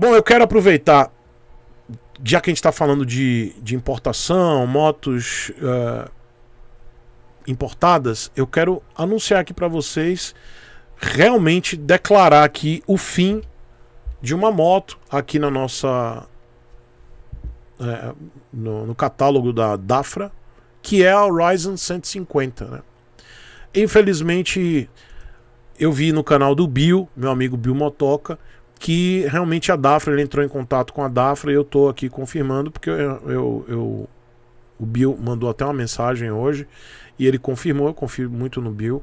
Bom, eu quero aproveitar, já que a gente está falando de, de importação, motos uh, importadas, eu quero anunciar aqui para vocês, realmente declarar aqui o fim de uma moto aqui na nossa. É, no, no catálogo da Dafra, que é a Ryzen 150, né? Infelizmente, eu vi no canal do Bill, meu amigo Bill Motoca, que realmente a Dafra, ele entrou em contato com a Dafra e eu estou aqui confirmando, porque eu, eu, eu, o Bill mandou até uma mensagem hoje e ele confirmou, eu confio muito no Bill.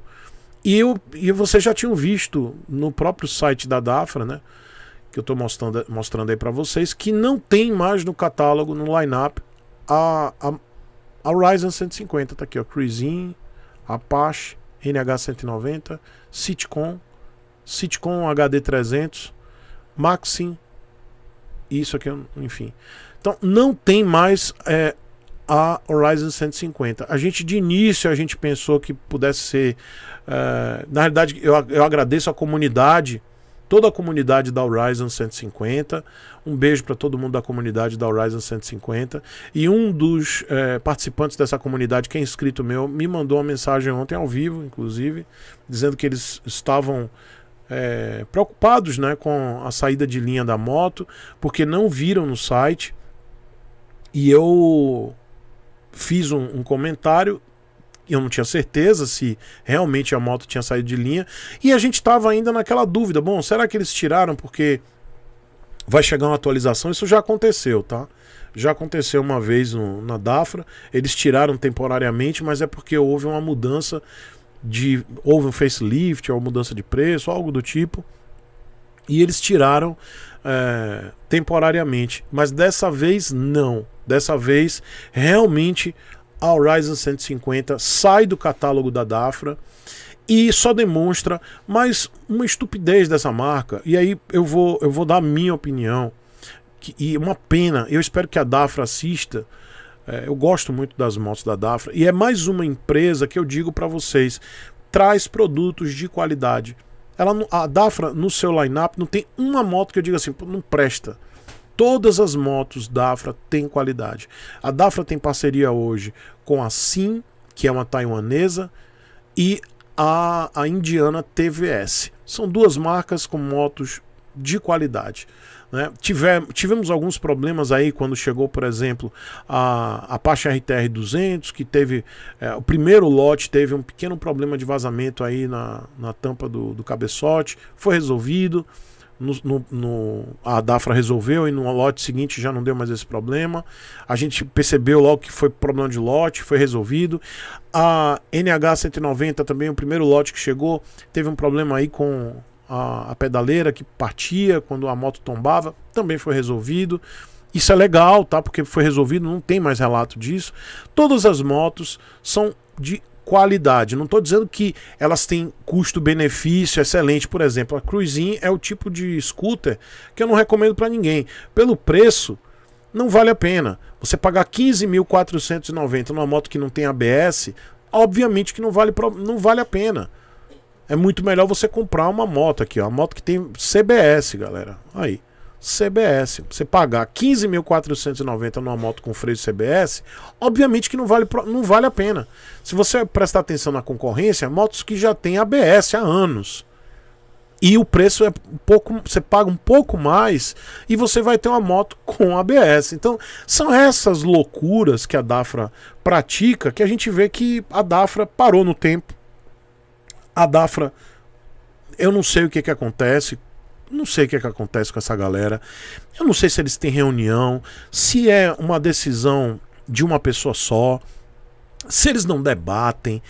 E, eu, e vocês já tinham visto no próprio site da Dafra, né? Que eu estou mostrando, mostrando aí para vocês, que não tem mais no catálogo, no lineup, a, a, a Ryzen 150. Tá aqui, ó. Cruisin, Apache, NH190, Sitcom, Sitcom HD300 Maxim, isso aqui, enfim. Então não tem mais é, a Horizon 150. A gente de início a gente pensou que pudesse ser, é, na realidade eu, eu agradeço a comunidade, toda a comunidade da Horizon 150. Um beijo para todo mundo da comunidade da Horizon 150. E um dos é, participantes dessa comunidade, que é inscrito meu, me mandou uma mensagem ontem ao vivo, inclusive, dizendo que eles estavam é, preocupados né, com a saída de linha da moto, porque não viram no site. E eu fiz um, um comentário eu não tinha certeza se realmente a moto tinha saído de linha. E a gente estava ainda naquela dúvida: bom, será que eles tiraram porque vai chegar uma atualização? Isso já aconteceu, tá? Já aconteceu uma vez no, na Dafra, eles tiraram temporariamente, mas é porque houve uma mudança de houve um facelift ou mudança de preço, algo do tipo. E eles tiraram é, temporariamente. Mas dessa vez não. Dessa vez realmente a Horizon 150 sai do catálogo da Dafra e só demonstra mais uma estupidez dessa marca. E aí eu vou, eu vou dar a minha opinião. Que, e uma pena, eu espero que a Dafra assista é, eu gosto muito das motos da Dafra e é mais uma empresa que eu digo para vocês, traz produtos de qualidade. Ela, a Dafra no seu lineup não tem uma moto que eu diga assim, não presta. Todas as motos Dafra têm qualidade. A Dafra tem parceria hoje com a Sim, que é uma taiwanesa, e a, a Indiana TVS. São duas marcas com motos de qualidade. Né? Tivemos, tivemos alguns problemas aí quando chegou, por exemplo, a, a Pacha RTR 200, que teve. É, o primeiro lote teve um pequeno problema de vazamento aí na, na tampa do, do cabeçote, foi resolvido. No, no, no, a Dafra resolveu e no lote seguinte já não deu mais esse problema. A gente percebeu logo que foi problema de lote, foi resolvido. A NH 190 também, o primeiro lote que chegou, teve um problema aí com, a, a pedaleira que partia quando a moto tombava, também foi resolvido. Isso é legal, tá? Porque foi resolvido, não tem mais relato disso. Todas as motos são de qualidade. Não estou dizendo que elas têm custo-benefício excelente. Por exemplo, a Cruisin é o tipo de scooter que eu não recomendo para ninguém. Pelo preço, não vale a pena. Você pagar 15.490 numa moto que não tem ABS, obviamente que não vale, não vale a pena. É muito melhor você comprar uma moto aqui, ó. Uma moto que tem CBS, galera. Aí. CBS. Você pagar 15.490 numa moto com freio CBS, obviamente que não vale, não vale a pena. Se você prestar atenção na concorrência, motos que já têm ABS há anos. E o preço é um pouco, você paga um pouco mais e você vai ter uma moto com ABS. Então, são essas loucuras que a Dafra pratica que a gente vê que a Dafra parou no tempo a Dafra, eu não sei o que, que acontece. Não sei o que, que acontece com essa galera. Eu não sei se eles têm reunião, se é uma decisão de uma pessoa só, se eles não debatem.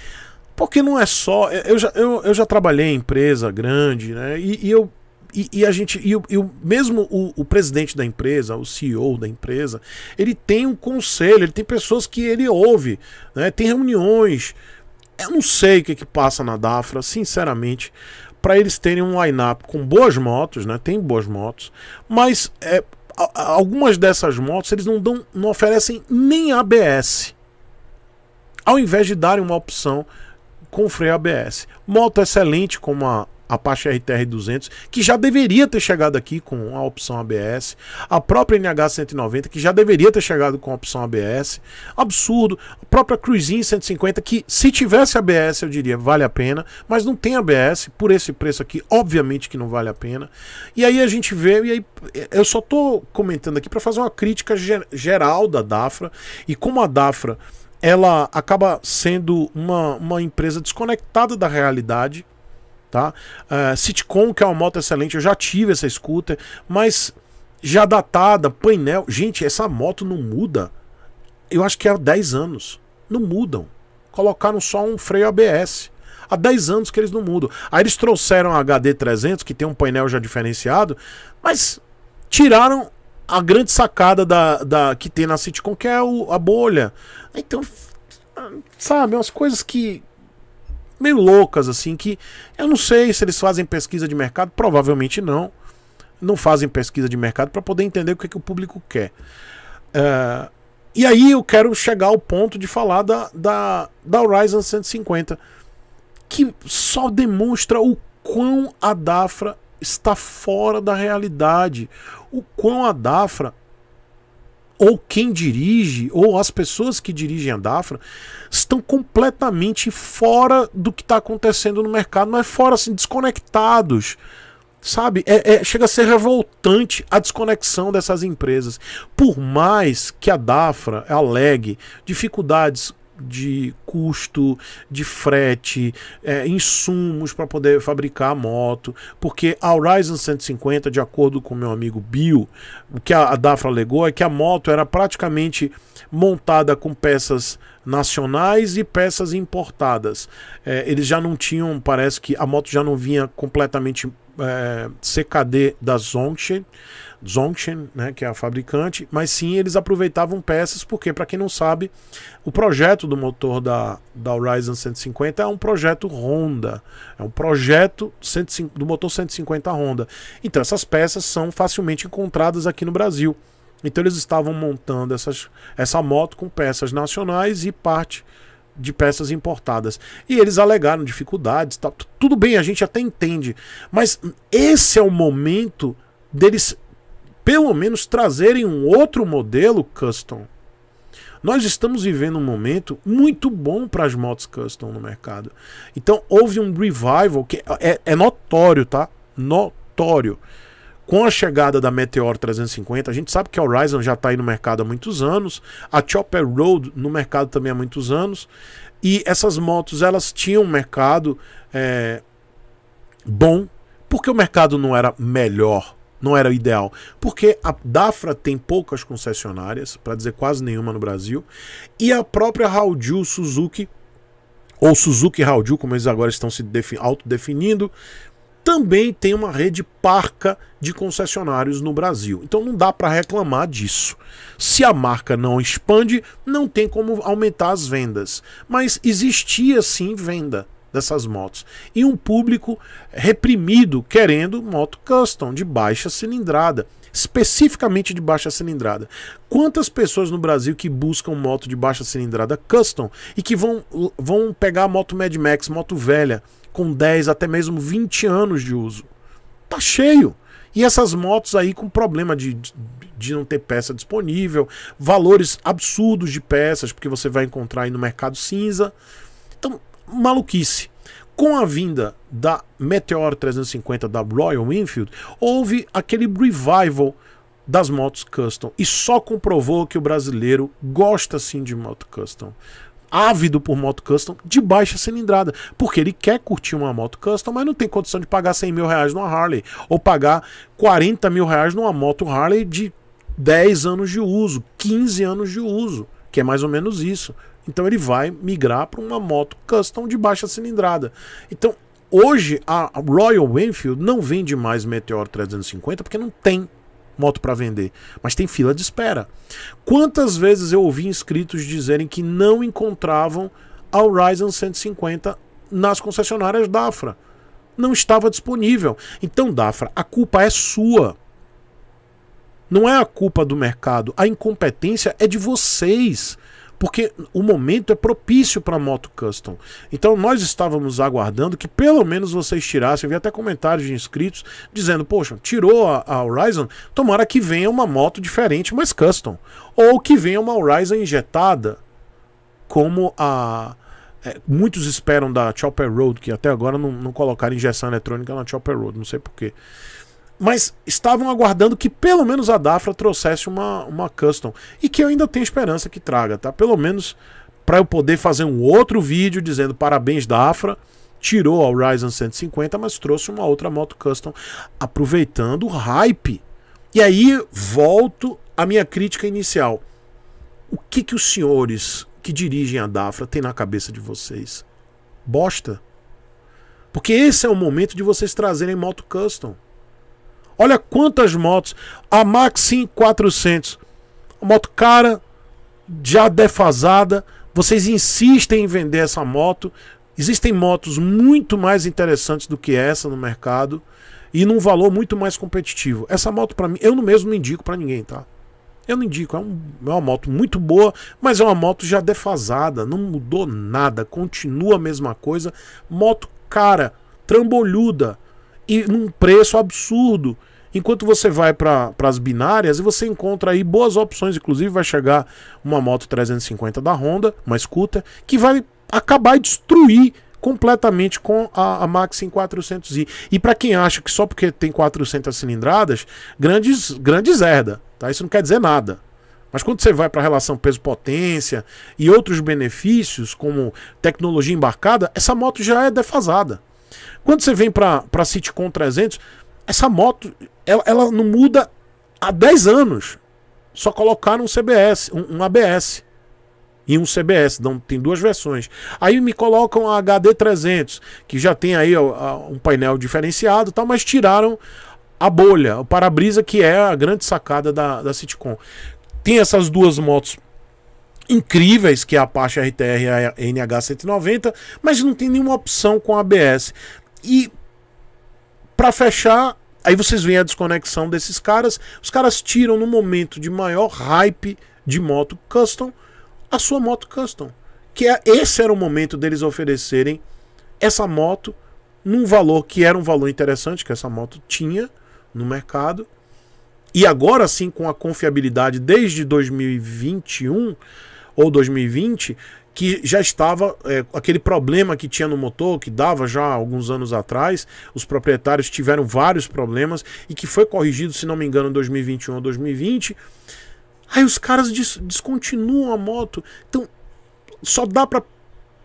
Porque não é só. É, eu já, eu, eu já trabalhei em empresa grande, né? E, e eu. E, e, a gente. E, eu, mesmo o, o, presidente da empresa, o CEO da empresa, ele tem um conselho, ele tem pessoas que ele ouve, né? Tem reuniões. Eu não sei o que, que passa na Dafra, sinceramente, para eles terem um line-up com boas motos, né? Tem boas motos, mas é, algumas dessas motos eles não dão, não oferecem nem ABS. Ao invés de darem uma opção com freio ABS. Moto excelente como a Apache RTR200, que já deveria ter chegado aqui com a opção ABS, a própria NH190, que já deveria ter chegado com a opção ABS, absurdo, a própria Cruisin 150, que se tivesse ABS eu diria vale a pena, mas não tem ABS, por esse preço aqui, obviamente que não vale a pena. E aí a gente vê, e aí eh, eu só tô comentando aqui para fazer uma crítica ger geral da Dafra, e como a Dafra ela acaba sendo uma, uma empresa desconectada da realidade, tá? Uh, que é uma moto excelente, eu já tive essa scooter, mas já datada, painel. Gente, essa moto não muda. Eu acho que há 10 anos. Não mudam. Colocaram só um freio ABS. Há 10 anos que eles não mudam. Aí eles trouxeram a HD300, que tem um painel já diferenciado, mas tiraram a grande sacada da, da que tem na sitcom, que é o, a bolha. Então, sabe, umas coisas que, meio loucas, assim, que eu não sei se eles fazem pesquisa de mercado, provavelmente não. Não fazem pesquisa de mercado para poder entender o que, é que o público quer. Uh, e aí eu quero chegar ao ponto de falar da, da, da Horizon 150, que só demonstra o quão a Dafra está fora da realidade, o quão a Dafra ou quem dirige, ou as pessoas que dirigem a Dafra, estão completamente fora do que está acontecendo no mercado, mas fora, assim, desconectados. Sabe? É, é, chega a ser revoltante a desconexão dessas empresas. Por mais que a Dafra alegue dificuldades de custo de frete, é, insumos para poder fabricar a moto, porque a Horizon 150, de acordo com meu amigo Bill, o que a, a Dafra alegou é que a moto era praticamente montada com peças nacionais e peças importadas. É, eles já não tinham, parece que a moto já não vinha completamente é, CKD da Zongchen, Zongchen, né, que é a fabricante, mas sim eles aproveitavam peças, porque, para quem não sabe, o projeto do motor da, da Horizon 150 é um projeto Honda, é um projeto 150, do motor 150 Honda. Então, essas peças são facilmente encontradas aqui no Brasil. Então, eles estavam montando essas, essa moto com peças nacionais e parte de peças importadas. E eles alegaram dificuldades, tá, tudo bem, a gente até entende, mas esse é o momento deles pelo menos trazerem um outro modelo custom. Nós estamos vivendo um momento muito bom para as motos custom no mercado. Então houve um revival que é, é, é notório, tá? Notório com a chegada da Meteor 350, a gente sabe que a Horizon já está aí no mercado há muitos anos, a Chopper Road no mercado também há muitos anos, e essas motos elas tinham um mercado é, bom, porque o mercado não era melhor, não era ideal, porque a Dafra tem poucas concessionárias, para dizer quase nenhuma no Brasil, e a própria Haldju Suzuki ou Suzuki Haldju, como eles agora estão se autodefinindo, também tem uma rede parca de concessionários no Brasil. Então não dá para reclamar disso. Se a marca não expande, não tem como aumentar as vendas. Mas existia sim venda dessas motos. E um público reprimido querendo moto custom de baixa cilindrada, especificamente de baixa cilindrada. Quantas pessoas no Brasil que buscam moto de baixa cilindrada custom e que vão, vão pegar moto Mad Max, moto velha, com 10, até mesmo 20 anos de uso. Tá cheio. E essas motos aí com problema de, de, não ter peça disponível, valores absurdos de peças, porque você vai encontrar aí no mercado cinza. Então, maluquice. Com a vinda da Meteor 350 da Royal Enfield, houve aquele revival das motos custom e só comprovou que o brasileiro gosta sim de moto custom ávido por moto custom de baixa cilindrada, porque ele quer curtir uma moto custom, mas não tem condição de pagar 100 mil reais numa Harley, ou pagar 40 mil reais numa moto Harley de 10 anos de uso, 15 anos de uso, que é mais ou menos isso. Então ele vai migrar para uma moto custom de baixa cilindrada. Então hoje a Royal Enfield não vende mais Meteor 350 porque não tem moto para vender, mas tem fila de espera. Quantas vezes eu ouvi inscritos dizerem que não encontravam a Horizon 150 nas concessionárias da Não estava disponível. Então, Dafra, a culpa é sua. Não é a culpa do mercado, a incompetência é de vocês porque o momento é propício para moto custom. Então nós estávamos aguardando que pelo menos vocês tirassem. Eu vi até comentários de inscritos dizendo: Poxa, tirou a, a Horizon, tomara que venha uma moto diferente, mas custom. Ou que venha uma Horizon injetada, como a. É, muitos esperam da Chopper Road, que até agora não, não colocaram injeção eletrônica na Chopper Road, não sei porquê mas estavam aguardando que pelo menos a Dafra trouxesse uma, uma custom. E que eu ainda tenho esperança que traga, tá? Pelo menos para eu poder fazer um outro vídeo dizendo parabéns Dafra, tirou a Horizon 150, mas trouxe uma outra moto custom, aproveitando o hype. E aí volto à minha crítica inicial. O que, que os senhores que dirigem a Dafra têm na cabeça de vocês? Bosta. Porque esse é o momento de vocês trazerem moto custom. Olha quantas motos. A Maxim 400. Moto cara, já defasada. Vocês insistem em vender essa moto. Existem motos muito mais interessantes do que essa no mercado e num valor muito mais competitivo. Essa moto para mim, eu mesmo não indico para ninguém, tá? Eu não indico, é, um, é, uma moto muito boa, mas é uma moto já defasada, não mudou nada, continua a mesma coisa. Moto cara, trambolhuda, e num preço absurdo. Enquanto você vai para as binárias e você encontra aí boas opções, inclusive vai chegar uma moto 350 da Honda, uma scooter, que vai acabar e destruir completamente com a, a Maxim 400i. E para quem acha que só porque tem 400 cilindradas, grandes, grandes herda, tá? Isso não quer dizer nada. Mas quando você vai para a relação peso-potência e outros benefícios, como tecnologia embarcada, essa moto já é defasada. Quando você vem para a Citicon 300, essa moto, ela, ela não muda há 10 anos. Só colocaram um CBS, um, um ABS e um CBS, não, tem duas versões. Aí me colocam a HD 300, que já tem aí um painel diferenciado, tal, mas tiraram a bolha, o para-brisa que é a grande sacada da, da Citicon. Tem essas duas motos incríveis, que é a Apache RTR e a NH190, mas não tem nenhuma opção com ABS. E para fechar, aí vocês veem a desconexão desses caras. Os caras tiram no momento de maior hype de moto custom a sua moto custom, que é, esse era o momento deles oferecerem essa moto num valor que era um valor interessante que essa moto tinha no mercado. E agora sim, com a confiabilidade desde 2021 ou 2020, que já estava é, aquele problema que tinha no motor, que dava já alguns anos atrás, os proprietários tiveram vários problemas e que foi corrigido, se não me engano, em 2021 ou 2020. Aí os caras des descontinuam a moto. Então, só dá para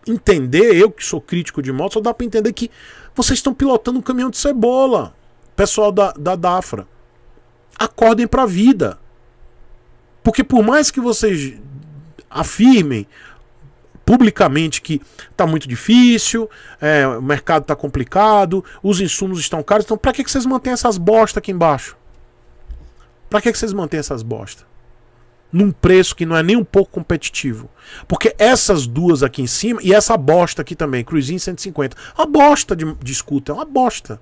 entender, eu que sou crítico de moto, só dá para entender que vocês estão pilotando um caminhão de cebola, pessoal da, da Dafra. Acordem para a vida. Porque por mais que vocês afirmem publicamente que está muito difícil, é, o mercado está complicado, os insumos estão caros. Então, para que, que vocês mantêm essas bosta aqui embaixo? Para que, que vocês mantêm essas bosta? Num preço que não é nem um pouco competitivo. Porque essas duas aqui em cima e essa bosta aqui também, Cruzinho 150. A bosta de, de escuta, é uma bosta.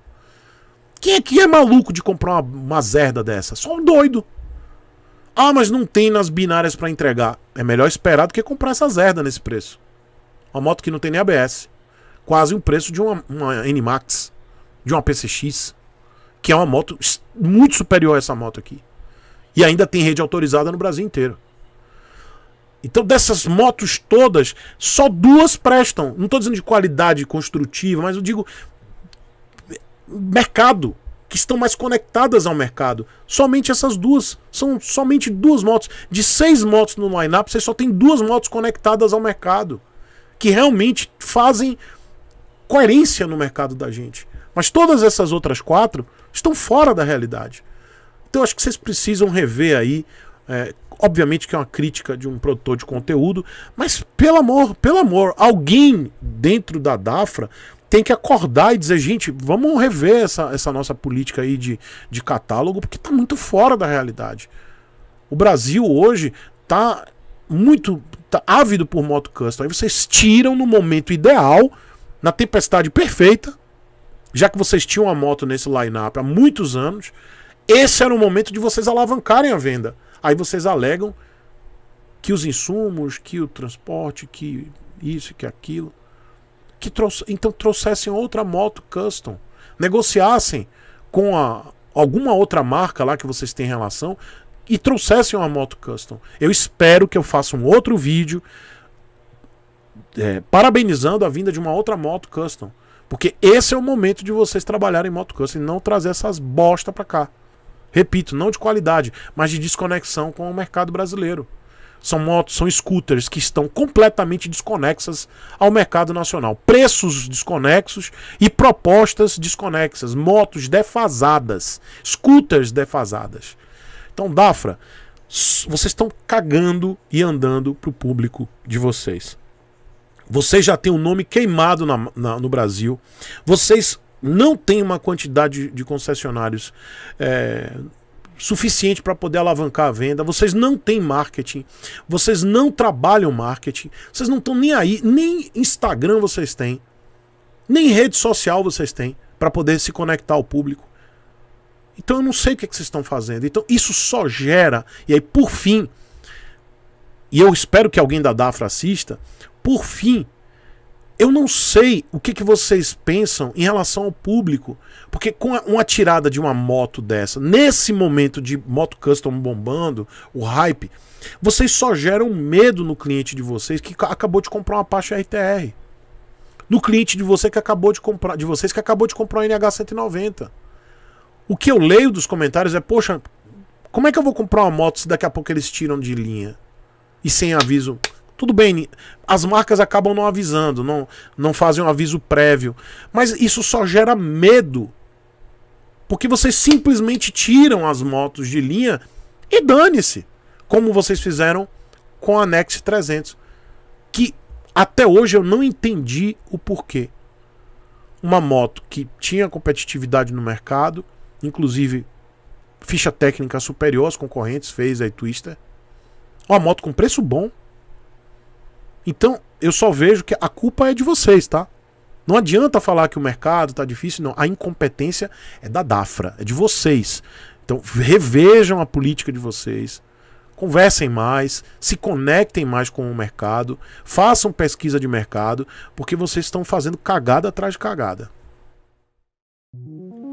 Quem aqui é maluco de comprar uma, uma zerda dessa? Só um doido. Ah, mas não tem nas binárias para entregar. É melhor esperar do que comprar essa zerda nesse preço. Uma moto que não tem nem ABS. Quase o preço de uma, uma Max, de uma PCX, que é uma moto muito superior a essa moto aqui. E ainda tem rede autorizada no Brasil inteiro. Então, dessas motos todas, só duas prestam. Não estou dizendo de qualidade construtiva, mas eu digo mercado que estão mais conectadas ao mercado. Somente essas duas. São somente duas motos. De seis motos no line-up, você só tem duas motos conectadas ao mercado. Que realmente fazem coerência no mercado da gente. Mas todas essas outras quatro estão fora da realidade. Então acho que vocês precisam rever aí. É, obviamente que é uma crítica de um produtor de conteúdo, mas pelo amor, pelo amor, alguém dentro da Dafra tem que acordar e dizer, gente, vamos rever essa, essa nossa política aí de, de catálogo, porque está muito fora da realidade. O Brasil hoje está muito tá ávido por moto custom. Aí vocês tiram no momento ideal, na tempestade perfeita, já que vocês tinham a moto nesse line-up há muitos anos, esse era o momento de vocês alavancarem a venda. Aí vocês alegam que os insumos, que o transporte, que isso, que aquilo que trouxe, então trouxessem outra moto custom, negociassem com a, alguma outra marca lá que vocês têm relação e trouxessem uma moto custom. Eu espero que eu faça um outro vídeo é, parabenizando a vinda de uma outra moto custom, porque esse é o momento de vocês trabalharem em moto custom e não trazer essas bosta para cá. Repito, não de qualidade, mas de desconexão com o mercado brasileiro são motos, são scooters que estão completamente desconexas ao mercado nacional. Preços desconexos e propostas desconexas, motos defasadas, scooters defasadas. Então, Dafra, vocês estão cagando e andando para o público de vocês. Vocês já têm um nome queimado na, na, no Brasil. Vocês não têm uma quantidade de concessionários é, suficiente para poder alavancar a venda, vocês não têm marketing, vocês não trabalham marketing, vocês não estão nem aí, nem Instagram vocês têm, nem rede social vocês têm para poder se conectar ao público. Então eu não sei o que, é que vocês estão fazendo. Então isso só gera, e aí por fim, e eu espero que alguém da DAFRA assista, por fim, eu não sei o que, que vocês pensam em relação ao público, porque com uma tirada de uma moto dessa, nesse momento de moto custom bombando, o hype, vocês só geram medo no cliente de vocês que acabou de comprar uma Apache RTR. No cliente de você que acabou de comprar, de vocês que acabou de comprar um NH190. O que eu leio dos comentários é, poxa, como é que eu vou comprar uma moto se daqui a pouco eles tiram de linha? E sem aviso, tudo bem, as marcas acabam não avisando, não, não fazem um aviso prévio. Mas isso só gera medo. Porque vocês simplesmente tiram as motos de linha e dane-se. Como vocês fizeram com a Nex 300. Que até hoje eu não entendi o porquê. Uma moto que tinha competitividade no mercado, inclusive ficha técnica superior aos concorrentes, fez a Twister. Uma moto com preço bom então, eu só vejo que a culpa é de vocês, tá? Não adianta falar que o mercado tá difícil, não. A incompetência é da Dafra, é de vocês. Então, revejam a política de vocês. Conversem mais, se conectem mais com o mercado, façam pesquisa de mercado, porque vocês estão fazendo cagada atrás de cagada.